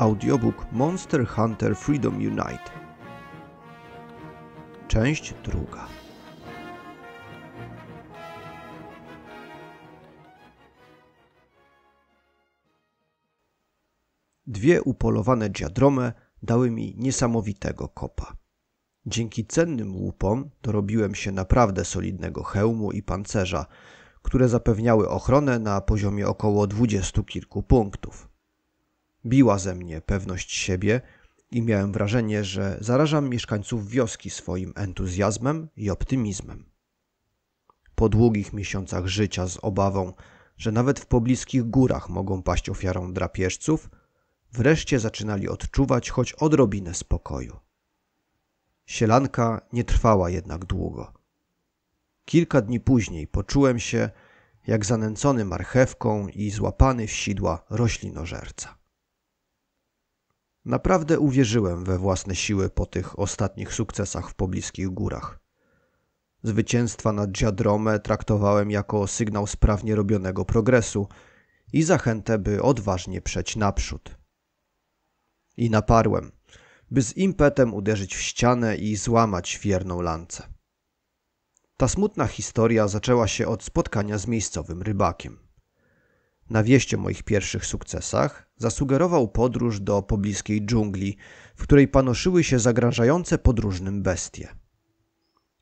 audiobook Monster Hunter Freedom Unite. Część druga. Dwie upolowane dziadrome dały mi niesamowitego kopa. Dzięki cennym łupom dorobiłem się naprawdę solidnego hełmu i pancerza, które zapewniały ochronę na poziomie około dwudziestu kilku punktów. Biła ze mnie pewność siebie i miałem wrażenie, że zarażam mieszkańców wioski swoim entuzjazmem i optymizmem. Po długich miesiącach życia z obawą, że nawet w pobliskich górach mogą paść ofiarą drapieżców, wreszcie zaczynali odczuwać choć odrobinę spokoju. Sielanka nie trwała jednak długo. Kilka dni później poczułem się jak zanęcony marchewką i złapany w sidła roślinożerca. Naprawdę uwierzyłem we własne siły po tych ostatnich sukcesach w pobliskich górach. Zwycięstwa nad Dziadromę traktowałem jako sygnał sprawnie robionego progresu i zachętę, by odważnie przeć naprzód. I naparłem, by z impetem uderzyć w ścianę i złamać wierną lancę. Ta smutna historia zaczęła się od spotkania z miejscowym rybakiem. Na wieść o moich pierwszych sukcesach zasugerował podróż do pobliskiej dżungli, w której panoszyły się zagrażające podróżnym bestie.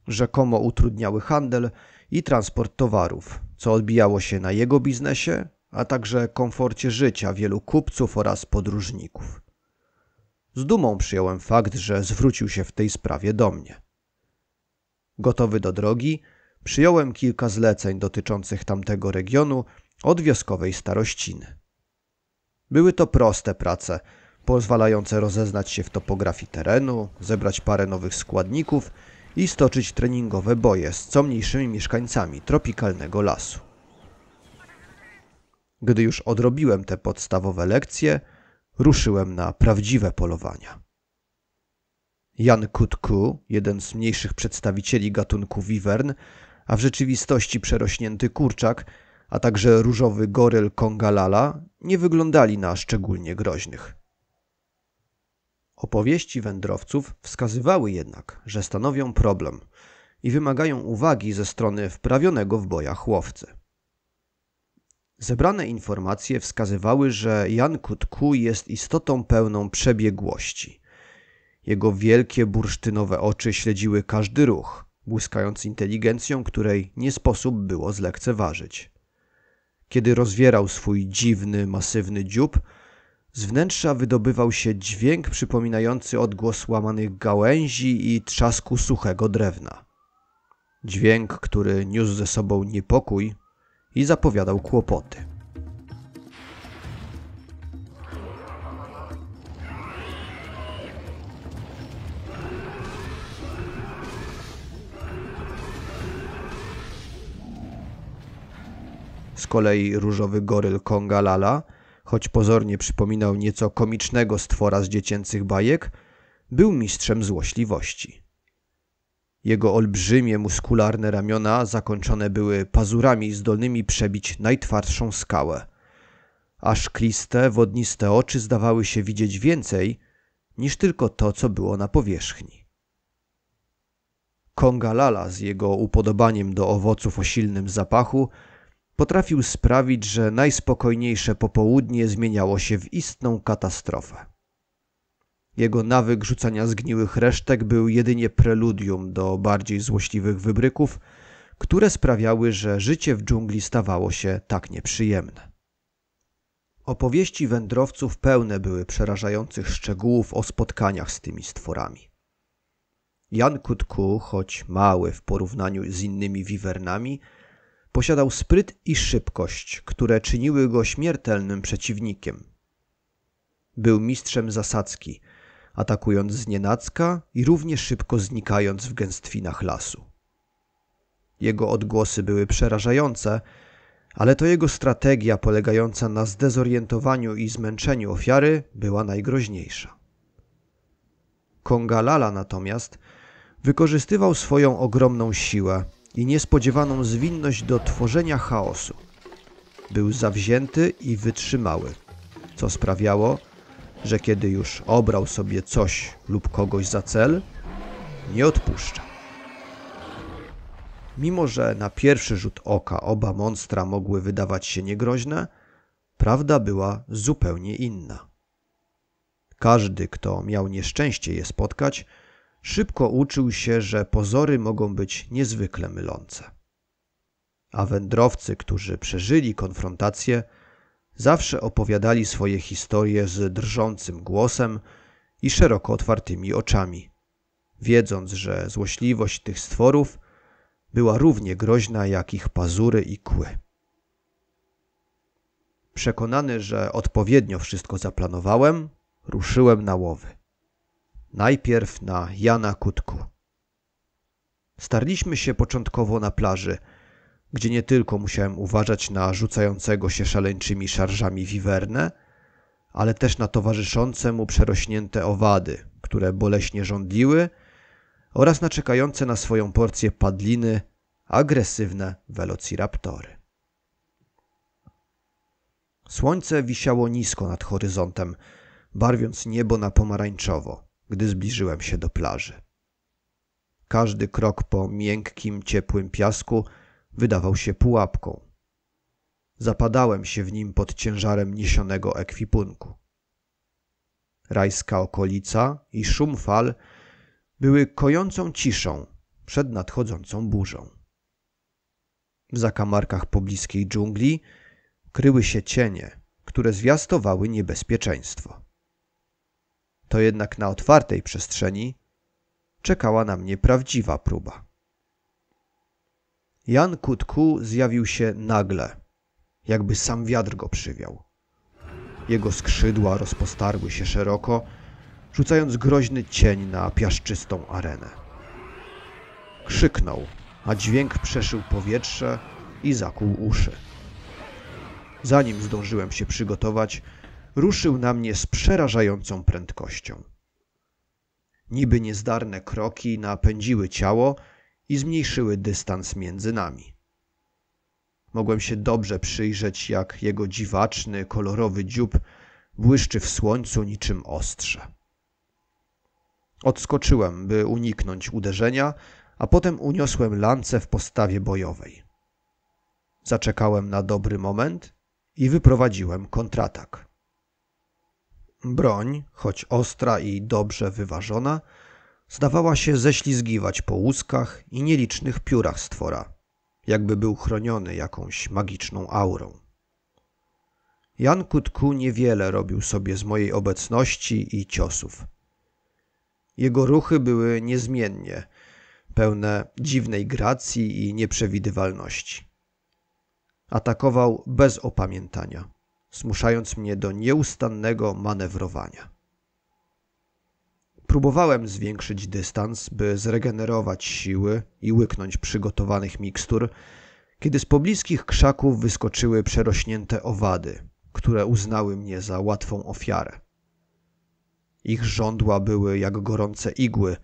Rzekomo utrudniały handel i transport towarów, co odbijało się na jego biznesie, a także komforcie życia wielu kupców oraz podróżników. Z dumą przyjąłem fakt, że zwrócił się w tej sprawie do mnie. Gotowy do drogi, przyjąłem kilka zleceń dotyczących tamtego regionu od wioskowej starościny. Były to proste prace, pozwalające rozeznać się w topografii terenu, zebrać parę nowych składników i stoczyć treningowe boje z co mniejszymi mieszkańcami tropikalnego lasu. Gdy już odrobiłem te podstawowe lekcje, ruszyłem na prawdziwe polowania. Jan Kutku, jeden z mniejszych przedstawicieli gatunku wivern, a w rzeczywistości przerośnięty kurczak, a także różowy goryl kongalala nie wyglądali na szczególnie groźnych. Opowieści wędrowców wskazywały jednak, że stanowią problem i wymagają uwagi ze strony wprawionego w boja chłowcy. Zebrane informacje wskazywały, że Jan Kutku jest istotą pełną przebiegłości. Jego wielkie bursztynowe oczy śledziły każdy ruch, błyskając inteligencją, której nie sposób było zlekceważyć. Kiedy rozwierał swój dziwny, masywny dziób, z wnętrza wydobywał się dźwięk przypominający odgłos łamanych gałęzi i trzasku suchego drewna. Dźwięk, który niósł ze sobą niepokój i zapowiadał kłopoty. kolei różowy goryl Konga Lala, choć pozornie przypominał nieco komicznego stwora z dziecięcych bajek, był mistrzem złośliwości. Jego olbrzymie, muskularne ramiona zakończone były pazurami zdolnymi przebić najtwardszą skałę. A szkliste, wodniste oczy zdawały się widzieć więcej niż tylko to, co było na powierzchni. Kongalala z jego upodobaniem do owoców o silnym zapachu potrafił sprawić, że najspokojniejsze popołudnie zmieniało się w istną katastrofę. Jego nawyk rzucania zgniłych resztek był jedynie preludium do bardziej złośliwych wybryków, które sprawiały, że życie w dżungli stawało się tak nieprzyjemne. Opowieści wędrowców pełne były przerażających szczegółów o spotkaniach z tymi stworami. Jan Kutku, choć mały w porównaniu z innymi wiwernami, Posiadał spryt i szybkość, które czyniły go śmiertelnym przeciwnikiem. Był mistrzem zasadzki, atakując z nienacka i równie szybko znikając w gęstwinach lasu. Jego odgłosy były przerażające, ale to jego strategia polegająca na zdezorientowaniu i zmęczeniu ofiary była najgroźniejsza. Kongalala natomiast wykorzystywał swoją ogromną siłę – i niespodziewaną zwinność do tworzenia chaosu. Był zawzięty i wytrzymały, co sprawiało, że kiedy już obrał sobie coś lub kogoś za cel, nie odpuszcza. Mimo, że na pierwszy rzut oka oba monstra mogły wydawać się niegroźne, prawda była zupełnie inna. Każdy, kto miał nieszczęście je spotkać, Szybko uczył się, że pozory mogą być niezwykle mylące. A wędrowcy, którzy przeżyli konfrontację, zawsze opowiadali swoje historie z drżącym głosem i szeroko otwartymi oczami, wiedząc, że złośliwość tych stworów była równie groźna jak ich pazury i kły. Przekonany, że odpowiednio wszystko zaplanowałem, ruszyłem na łowy. Najpierw na Jana Kutku. Starliśmy się początkowo na plaży, gdzie nie tylko musiałem uważać na rzucającego się szaleńczymi szarżami wiwernę, ale też na towarzyszące mu przerośnięte owady, które boleśnie żądliły oraz na czekające na swoją porcję padliny agresywne velociraptory. Słońce wisiało nisko nad horyzontem, barwiąc niebo na pomarańczowo gdy zbliżyłem się do plaży. Każdy krok po miękkim, ciepłym piasku wydawał się pułapką. Zapadałem się w nim pod ciężarem niesionego ekwipunku. Rajska okolica i szum fal były kojącą ciszą przed nadchodzącą burzą. W zakamarkach pobliskiej dżungli kryły się cienie, które zwiastowały niebezpieczeństwo to jednak na otwartej przestrzeni czekała na mnie prawdziwa próba. Jan Kutku zjawił się nagle, jakby sam wiatr go przywiał. Jego skrzydła rozpostarły się szeroko, rzucając groźny cień na piaszczystą arenę. Krzyknął, a dźwięk przeszył powietrze i zakłuł uszy. Zanim zdążyłem się przygotować, ruszył na mnie z przerażającą prędkością. Niby niezdarne kroki napędziły ciało i zmniejszyły dystans między nami. Mogłem się dobrze przyjrzeć, jak jego dziwaczny, kolorowy dziób błyszczy w słońcu niczym ostrze. Odskoczyłem, by uniknąć uderzenia, a potem uniosłem lance w postawie bojowej. Zaczekałem na dobry moment i wyprowadziłem kontratak. Broń, choć ostra i dobrze wyważona, zdawała się ześlizgiwać po łuskach i nielicznych piórach stwora, jakby był chroniony jakąś magiczną aurą. Jan Kutku niewiele robił sobie z mojej obecności i ciosów. Jego ruchy były niezmiennie, pełne dziwnej gracji i nieprzewidywalności. Atakował bez opamiętania zmuszając mnie do nieustannego manewrowania. Próbowałem zwiększyć dystans, by zregenerować siły i łyknąć przygotowanych mikstur, kiedy z pobliskich krzaków wyskoczyły przerośnięte owady, które uznały mnie za łatwą ofiarę. Ich żądła były jak gorące igły,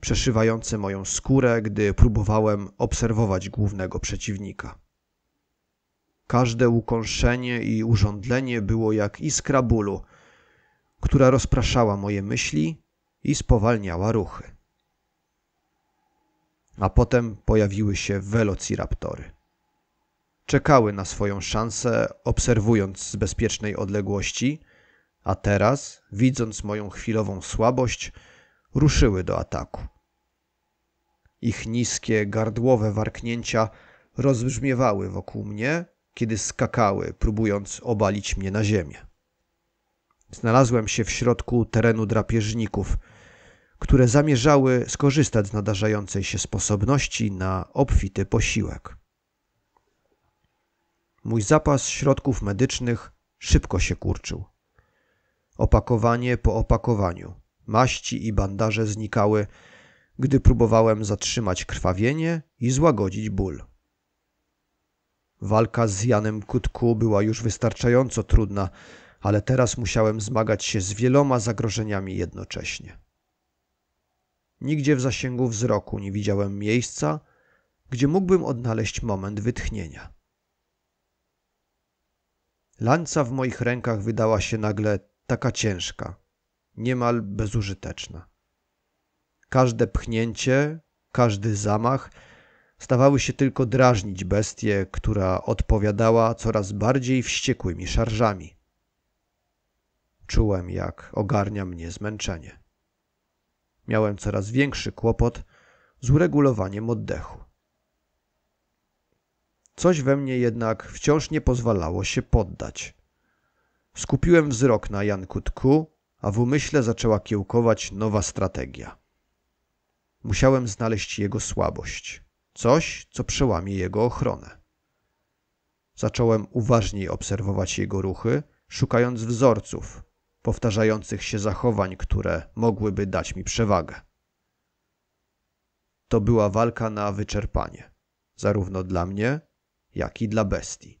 przeszywające moją skórę, gdy próbowałem obserwować głównego przeciwnika. Każde ukąszenie i urządlenie było jak iskra bólu, która rozpraszała moje myśli i spowalniała ruchy. A potem pojawiły się Velociraptory. Czekały na swoją szansę, obserwując z bezpiecznej odległości, a teraz, widząc moją chwilową słabość, ruszyły do ataku. Ich niskie, gardłowe warknięcia rozbrzmiewały wokół mnie, kiedy skakały, próbując obalić mnie na ziemię. Znalazłem się w środku terenu drapieżników, które zamierzały skorzystać z nadarzającej się sposobności na obfity posiłek. Mój zapas środków medycznych szybko się kurczył. Opakowanie po opakowaniu, maści i bandaże znikały, gdy próbowałem zatrzymać krwawienie i złagodzić ból. Walka z Janem Kutku była już wystarczająco trudna, ale teraz musiałem zmagać się z wieloma zagrożeniami jednocześnie. Nigdzie w zasięgu wzroku nie widziałem miejsca, gdzie mógłbym odnaleźć moment wytchnienia. Lanca w moich rękach wydała się nagle taka ciężka, niemal bezużyteczna. Każde pchnięcie, każdy zamach stawały się tylko drażnić bestię, która odpowiadała coraz bardziej wściekłymi szarżami. Czułem, jak ogarnia mnie zmęczenie. Miałem coraz większy kłopot z uregulowaniem oddechu. Coś we mnie jednak wciąż nie pozwalało się poddać. Skupiłem wzrok na Janku Tku, a w umyśle zaczęła kiełkować nowa strategia. Musiałem znaleźć jego słabość. Coś, co przełamie jego ochronę. Zacząłem uważniej obserwować jego ruchy, szukając wzorców, powtarzających się zachowań, które mogłyby dać mi przewagę. To była walka na wyczerpanie, zarówno dla mnie, jak i dla bestii.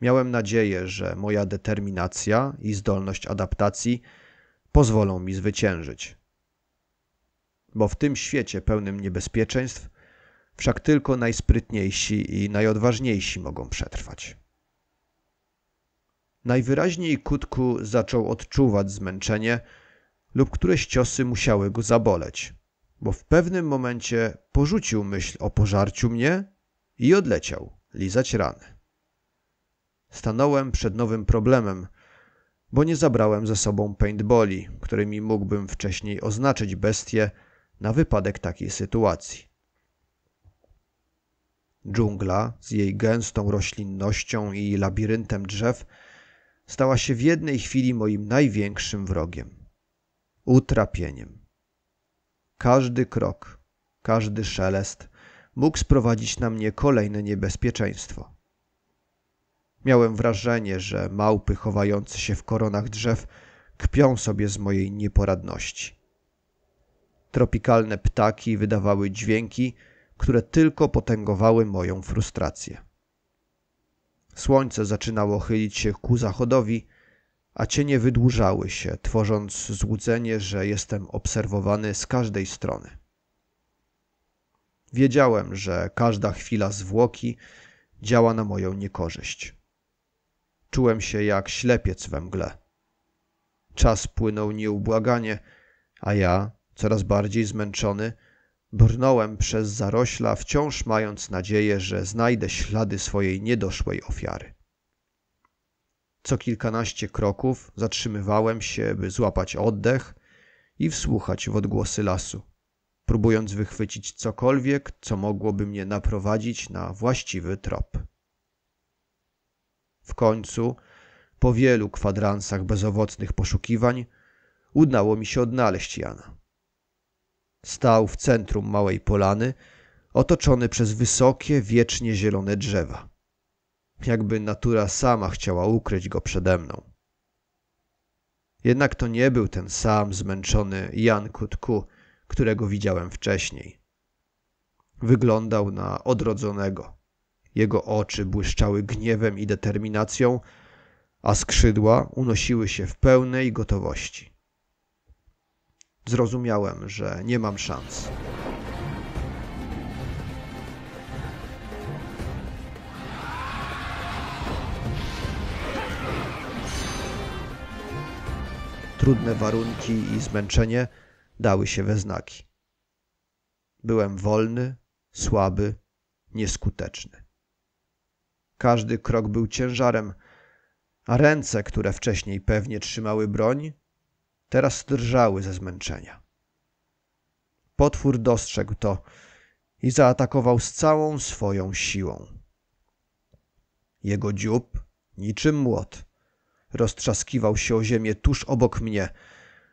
Miałem nadzieję, że moja determinacja i zdolność adaptacji pozwolą mi zwyciężyć. Bo w tym świecie pełnym niebezpieczeństw Wszak tylko najsprytniejsi i najodważniejsi mogą przetrwać. Najwyraźniej Kutku zaczął odczuwać zmęczenie lub któreś ciosy musiały go zaboleć, bo w pewnym momencie porzucił myśl o pożarciu mnie i odleciał lizać rany. Stanąłem przed nowym problemem, bo nie zabrałem ze sobą paintboli, którymi mógłbym wcześniej oznaczyć bestię na wypadek takiej sytuacji. Dżungla z jej gęstą roślinnością i labiryntem drzew stała się w jednej chwili moim największym wrogiem utrapieniem. Każdy krok, każdy szelest mógł sprowadzić na mnie kolejne niebezpieczeństwo. Miałem wrażenie, że małpy chowające się w koronach drzew kpią sobie z mojej nieporadności. Tropikalne ptaki wydawały dźwięki, które tylko potęgowały moją frustrację. Słońce zaczynało chylić się ku zachodowi, a cienie wydłużały się, tworząc złudzenie, że jestem obserwowany z każdej strony. Wiedziałem, że każda chwila zwłoki działa na moją niekorzyść. Czułem się jak ślepiec we mgle. Czas płynął nieubłaganie, a ja, coraz bardziej zmęczony, Brnąłem przez zarośla, wciąż mając nadzieję, że znajdę ślady swojej niedoszłej ofiary. Co kilkanaście kroków zatrzymywałem się, by złapać oddech i wsłuchać w odgłosy lasu, próbując wychwycić cokolwiek, co mogłoby mnie naprowadzić na właściwy trop. W końcu, po wielu kwadransach bezowocnych poszukiwań, udało mi się odnaleźć Jana. Stał w centrum małej polany, otoczony przez wysokie, wiecznie zielone drzewa. Jakby natura sama chciała ukryć go przede mną. Jednak to nie był ten sam zmęczony Jan Kutku, którego widziałem wcześniej. Wyglądał na odrodzonego. Jego oczy błyszczały gniewem i determinacją, a skrzydła unosiły się w pełnej gotowości zrozumiałem, że nie mam szans. Trudne warunki i zmęczenie dały się we znaki. Byłem wolny, słaby, nieskuteczny. Każdy krok był ciężarem, a ręce, które wcześniej pewnie trzymały broń, Teraz drżały ze zmęczenia. Potwór dostrzegł to i zaatakował z całą swoją siłą. Jego dziób, niczym młot, roztrzaskiwał się o ziemię tuż obok mnie,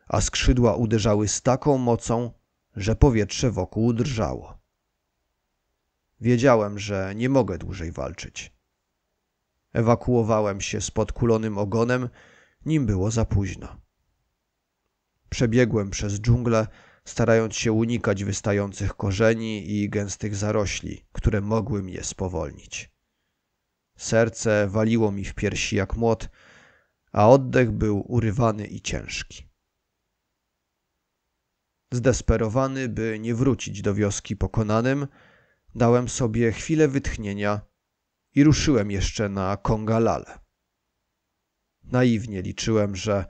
a skrzydła uderzały z taką mocą, że powietrze wokół drżało. Wiedziałem, że nie mogę dłużej walczyć. Ewakuowałem się spod kulonym ogonem, nim było za późno. Przebiegłem przez dżunglę, starając się unikać wystających korzeni i gęstych zarośli, które mogły mnie spowolnić. Serce waliło mi w piersi jak młot, a oddech był urywany i ciężki. Zdesperowany, by nie wrócić do wioski pokonanym, dałem sobie chwilę wytchnienia i ruszyłem jeszcze na Kongalale. Naiwnie liczyłem, że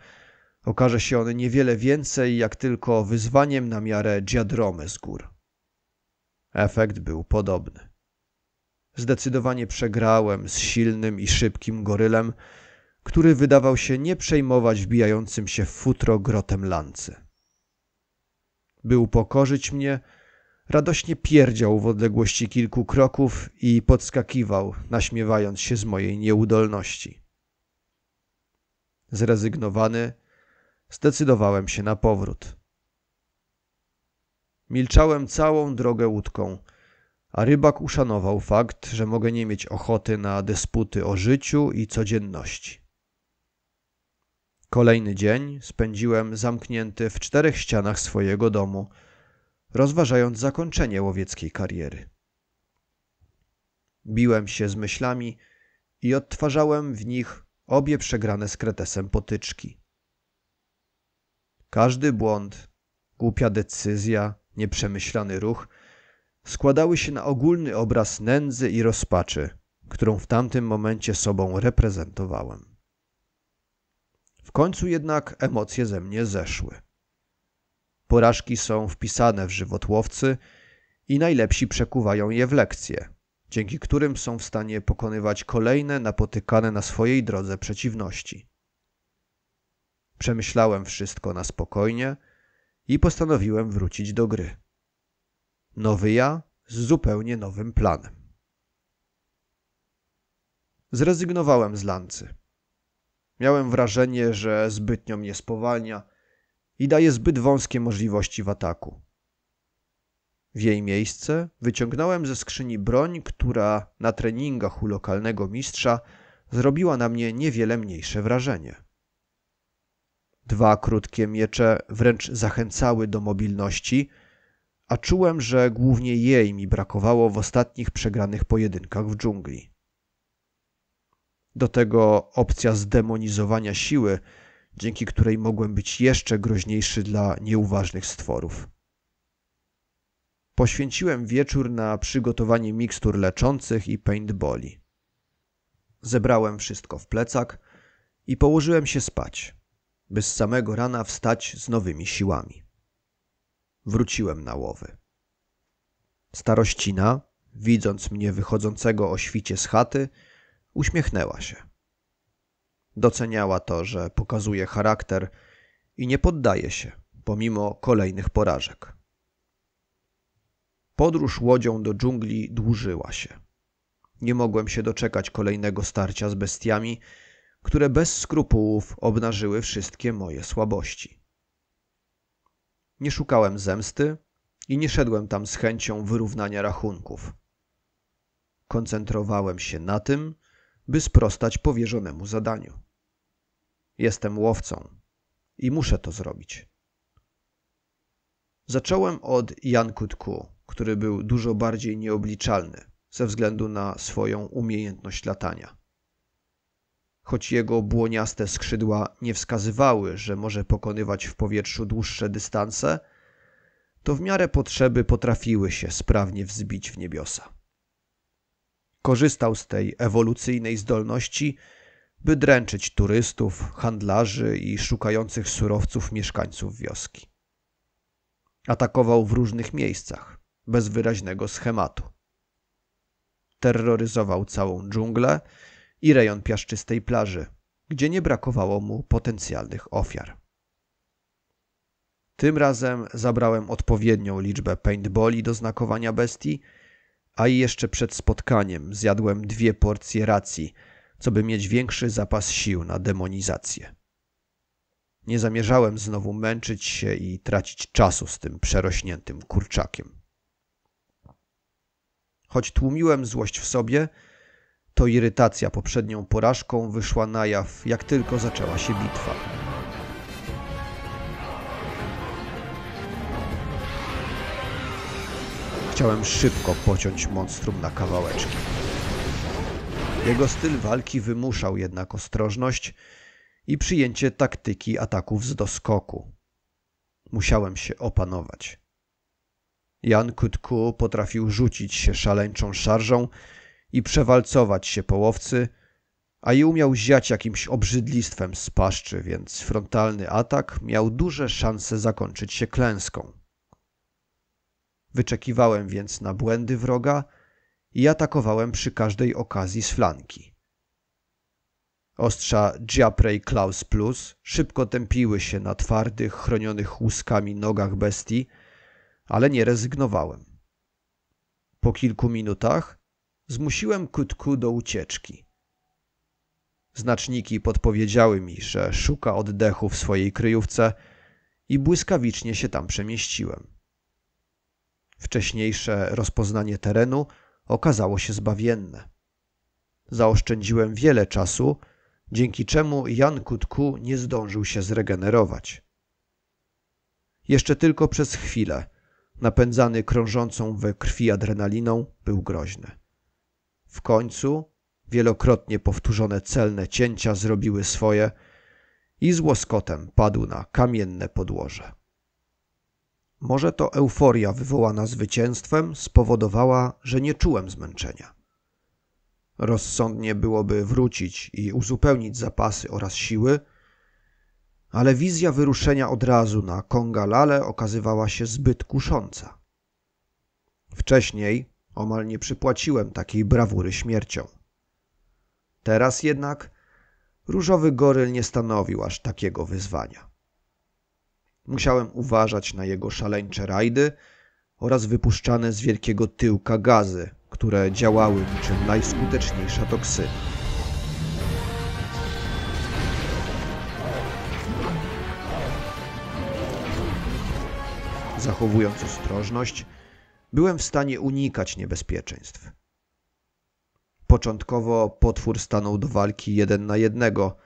Okaże się on niewiele więcej jak tylko wyzwaniem na miarę dziadromy z gór. Efekt był podobny. Zdecydowanie przegrałem z silnym i szybkim gorylem, który wydawał się nie przejmować wbijającym się w futro grotem lancy. By upokorzyć mnie, radośnie pierdział w odległości kilku kroków i podskakiwał, naśmiewając się z mojej nieudolności. Zrezygnowany, Zdecydowałem się na powrót. Milczałem całą drogę łódką, a rybak uszanował fakt, że mogę nie mieć ochoty na dysputy o życiu i codzienności. Kolejny dzień spędziłem zamknięty w czterech ścianach swojego domu, rozważając zakończenie łowieckiej kariery. Biłem się z myślami i odtwarzałem w nich obie przegrane z kretesem potyczki. Każdy błąd, głupia decyzja, nieprzemyślany ruch składały się na ogólny obraz nędzy i rozpaczy, którą w tamtym momencie sobą reprezentowałem. W końcu jednak emocje ze mnie zeszły. Porażki są wpisane w żywotłowcy i najlepsi przekuwają je w lekcje, dzięki którym są w stanie pokonywać kolejne napotykane na swojej drodze przeciwności. Przemyślałem wszystko na spokojnie i postanowiłem wrócić do gry. Nowy ja z zupełnie nowym planem. Zrezygnowałem z lancy. Miałem wrażenie, że zbytnio mnie spowalnia i daje zbyt wąskie możliwości w ataku. W jej miejsce wyciągnąłem ze skrzyni broń, która na treningach u lokalnego mistrza zrobiła na mnie niewiele mniejsze wrażenie. Dwa krótkie miecze wręcz zachęcały do mobilności, a czułem, że głównie jej mi brakowało w ostatnich przegranych pojedynkach w dżungli. Do tego opcja zdemonizowania siły, dzięki której mogłem być jeszcze groźniejszy dla nieuważnych stworów. Poświęciłem wieczór na przygotowanie mikstur leczących i paintboli. Zebrałem wszystko w plecak i położyłem się spać by z samego rana wstać z nowymi siłami. Wróciłem na łowy. Starościna, widząc mnie wychodzącego o świcie z chaty, uśmiechnęła się. Doceniała to, że pokazuje charakter i nie poddaje się, pomimo kolejnych porażek. Podróż łodzią do dżungli dłużyła się. Nie mogłem się doczekać kolejnego starcia z bestiami, które bez skrupułów obnażyły wszystkie moje słabości. Nie szukałem zemsty i nie szedłem tam z chęcią wyrównania rachunków. Koncentrowałem się na tym, by sprostać powierzonemu zadaniu. Jestem łowcą i muszę to zrobić. Zacząłem od Jankutku, który był dużo bardziej nieobliczalny ze względu na swoją umiejętność latania choć jego błoniaste skrzydła nie wskazywały, że może pokonywać w powietrzu dłuższe dystanse, to w miarę potrzeby potrafiły się sprawnie wzbić w niebiosa. Korzystał z tej ewolucyjnej zdolności, by dręczyć turystów, handlarzy i szukających surowców mieszkańców wioski. Atakował w różnych miejscach, bez wyraźnego schematu. Terroryzował całą dżunglę i rejon piaszczystej plaży, gdzie nie brakowało mu potencjalnych ofiar. Tym razem zabrałem odpowiednią liczbę paintboli do znakowania bestii, a i jeszcze przed spotkaniem zjadłem dwie porcje racji, co by mieć większy zapas sił na demonizację. Nie zamierzałem znowu męczyć się i tracić czasu z tym przerośniętym kurczakiem. Choć tłumiłem złość w sobie, to irytacja poprzednią porażką wyszła na jaw, jak tylko zaczęła się bitwa. Chciałem szybko pociąć monstrum na kawałeczki. Jego styl walki wymuszał jednak ostrożność i przyjęcie taktyki ataków z doskoku. Musiałem się opanować. Jan Kutku potrafił rzucić się szaleńczą szarżą i przewalcować się po łowcy, a i umiał ziać jakimś obrzydlistwem z paszczy, więc frontalny atak miał duże szanse zakończyć się klęską. Wyczekiwałem więc na błędy wroga i atakowałem przy każdej okazji z flanki. Ostrza Giaprej Klaus Plus szybko tępiły się na twardych, chronionych łuskami nogach bestii, ale nie rezygnowałem. Po kilku minutach Zmusiłem Kutku do ucieczki. Znaczniki podpowiedziały mi, że szuka oddechu w swojej kryjówce i błyskawicznie się tam przemieściłem. Wcześniejsze rozpoznanie terenu okazało się zbawienne. Zaoszczędziłem wiele czasu, dzięki czemu Jan Kutku nie zdążył się zregenerować. Jeszcze tylko przez chwilę, napędzany krążącą we krwi adrenaliną, był groźny. W końcu wielokrotnie powtórzone celne cięcia zrobiły swoje i z łoskotem padł na kamienne podłoże. Może to euforia wywołana zwycięstwem spowodowała, że nie czułem zmęczenia. Rozsądnie byłoby wrócić i uzupełnić zapasy oraz siły, ale wizja wyruszenia od razu na Kongalale okazywała się zbyt kusząca. Wcześniej Omal nie przypłaciłem takiej brawury śmiercią. Teraz jednak różowy goryl nie stanowił aż takiego wyzwania. Musiałem uważać na jego szaleńcze rajdy oraz wypuszczane z wielkiego tyłka gazy, które działały niczym najskuteczniejsza toksyna. Zachowując ostrożność, byłem w stanie unikać niebezpieczeństw. Początkowo potwór stanął do walki jeden na jednego,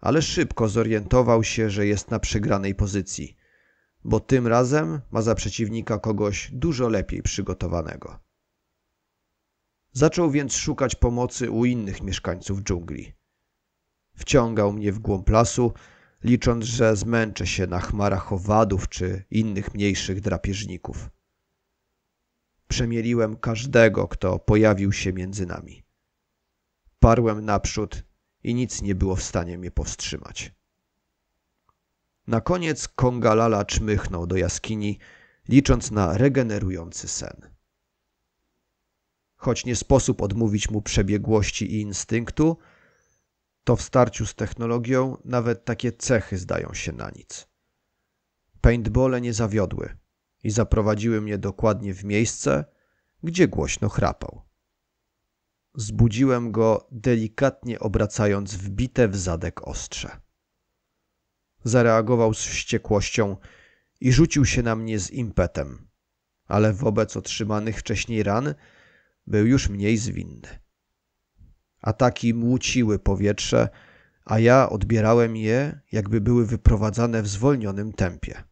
ale szybko zorientował się, że jest na przegranej pozycji, bo tym razem ma za przeciwnika kogoś dużo lepiej przygotowanego. Zaczął więc szukać pomocy u innych mieszkańców dżungli. Wciągał mnie w głąb lasu, licząc, że zmęczę się na chmarach owadów czy innych mniejszych drapieżników przemieliłem każdego, kto pojawił się między nami. Parłem naprzód i nic nie było w stanie mnie powstrzymać. Na koniec Kongalala czmychnął do jaskini, licząc na regenerujący sen. Choć nie sposób odmówić mu przebiegłości i instynktu, to w starciu z technologią nawet takie cechy zdają się na nic. Paintbole nie zawiodły i zaprowadziły mnie dokładnie w miejsce, gdzie głośno chrapał. Zbudziłem go delikatnie obracając wbite w zadek ostrze. Zareagował z wściekłością i rzucił się na mnie z impetem, ale wobec otrzymanych wcześniej ran był już mniej zwinny. Ataki młóciły powietrze, a ja odbierałem je, jakby były wyprowadzane w zwolnionym tempie.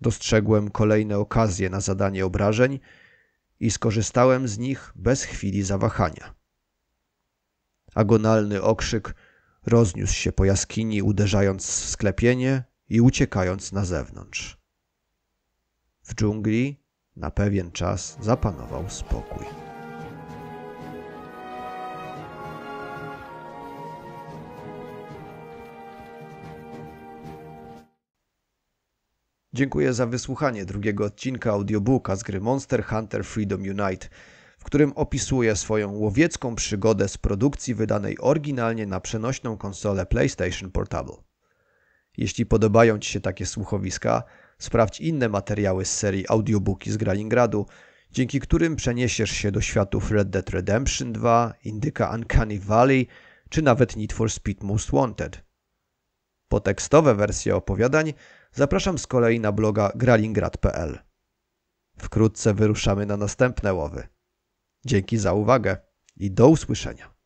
Dostrzegłem kolejne okazje na zadanie obrażeń i skorzystałem z nich bez chwili zawahania. Agonalny okrzyk rozniósł się po jaskini, uderzając w sklepienie i uciekając na zewnątrz. W dżungli na pewien czas zapanował spokój. Dziękuję za wysłuchanie drugiego odcinka audiobooka z gry Monster Hunter Freedom Unite, w którym opisuję swoją łowiecką przygodę z produkcji wydanej oryginalnie na przenośną konsolę PlayStation Portable. Jeśli podobają Ci się takie słuchowiska, sprawdź inne materiały z serii audiobooki z Gralingradu, dzięki którym przeniesiesz się do światów Red Dead Redemption 2, Indyka Uncanny Valley czy nawet Need for Speed Most Wanted. Potekstowe wersje opowiadań – Zapraszam z kolei na bloga gralingrad.pl. Wkrótce wyruszamy na następne łowy. Dzięki za uwagę i do usłyszenia.